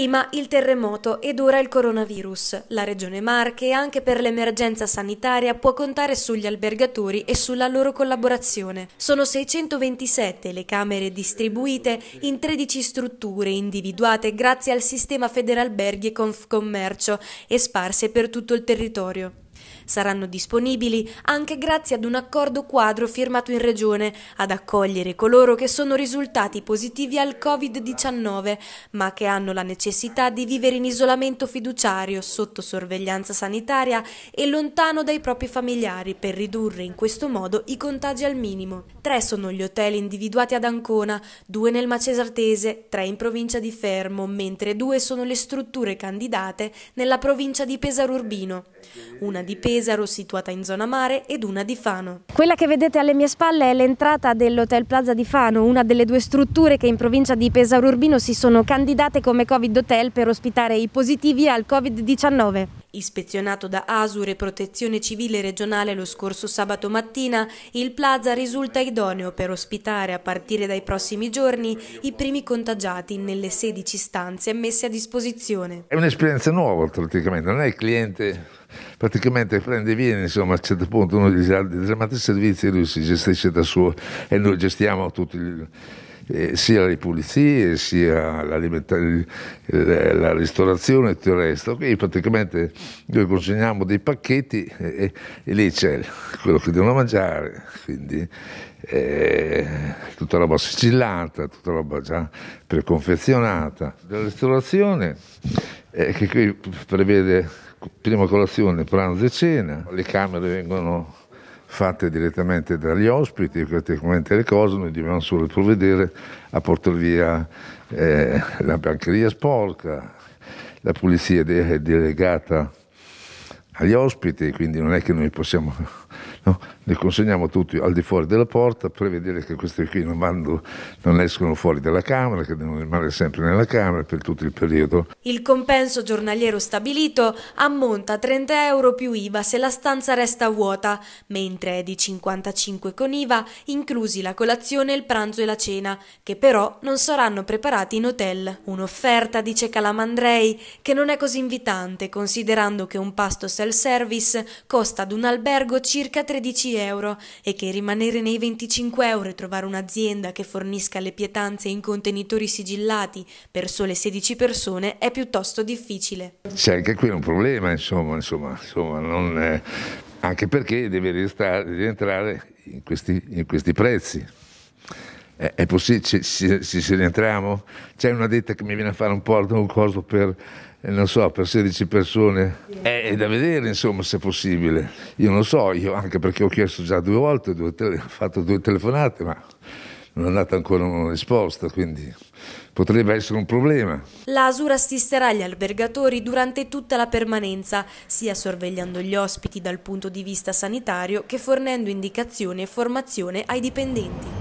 Prima il terremoto ed ora il coronavirus. La regione Marche anche per l'emergenza sanitaria può contare sugli albergatori e sulla loro collaborazione. Sono 627 le camere distribuite in 13 strutture individuate grazie al sistema Federalberghi e Confcommercio e sparse per tutto il territorio. Saranno disponibili anche grazie ad un accordo quadro firmato in Regione ad accogliere coloro che sono risultati positivi al Covid-19 ma che hanno la necessità di vivere in isolamento fiduciario sotto sorveglianza sanitaria e lontano dai propri familiari per ridurre in questo modo i contagi al minimo. Tre sono gli hotel individuati ad Ancona, due nel Macesartese, tre in provincia di Fermo, mentre due sono le strutture candidate nella provincia di Pesaro Urbino. Una di di Pesaro situata in zona mare ed una di Fano. Quella che vedete alle mie spalle è l'entrata dell'Hotel Plaza di Fano, una delle due strutture che in provincia di Pesaro Urbino si sono candidate come Covid Hotel per ospitare i positivi al Covid-19. Ispezionato da ASUR e Protezione Civile Regionale lo scorso sabato mattina, il plaza risulta idoneo per ospitare a partire dai prossimi giorni i primi contagiati nelle 16 stanze messe a disposizione. È un'esperienza nuova praticamente, non è il cliente praticamente prende e viene, insomma a un certo punto uno gli dice, ah, ma che servizi lui si gestisce da suo e noi gestiamo tutti gli eh, sia le pulizie, sia la ristorazione e tutto il resto. Quindi praticamente noi consegniamo dei pacchetti e, e lì c'è quello che devono mangiare, quindi eh, tutta roba sigillata, tutta roba già preconfezionata. La ristorazione eh, che qui prevede prima colazione, pranzo e cena, le camere vengono fatte direttamente dagli ospiti, praticamente le cose, noi dobbiamo solo provvedere a portare via eh, la biancheria sporca, la pulizia è delegata agli ospiti, quindi non è che noi possiamo... No? li consegniamo tutti al di fuori della porta, prevedere che questi qui non, vanno, non escono fuori dalla Camera, che devono rimanere sempre nella Camera per tutto il periodo. Il compenso giornaliero stabilito ammonta a 30 euro più IVA se la stanza resta vuota, mentre è di 55 con IVA, inclusi la colazione, il pranzo e la cena, che però non saranno preparati in hotel. Un'offerta, dice Calamandrei, che non è così invitante, considerando che un pasto self-service costa ad un albergo circa 13 euro euro e che rimanere nei 25 euro e trovare un'azienda che fornisca le pietanze in contenitori sigillati per sole 16 persone è piuttosto difficile. C'è anche qui un problema, insomma, insomma, insomma non, eh, anche perché deve rientrare in questi, in questi prezzi è, possibile, ci, ci, rientriamo? C'è una ditta che mi viene a fare un po' un coso per, eh, non so, per 16 persone? È, è, da vedere, insomma, se è possibile. Io non so, io anche perché ho chiesto già due volte, due tele, ho fatto due telefonate, ma non è andata ancora una risposta, quindi potrebbe essere un problema. L'ASUR assisterà gli albergatori durante tutta la permanenza, sia sorvegliando gli ospiti dal punto di vista sanitario che fornendo indicazioni e formazione ai dipendenti.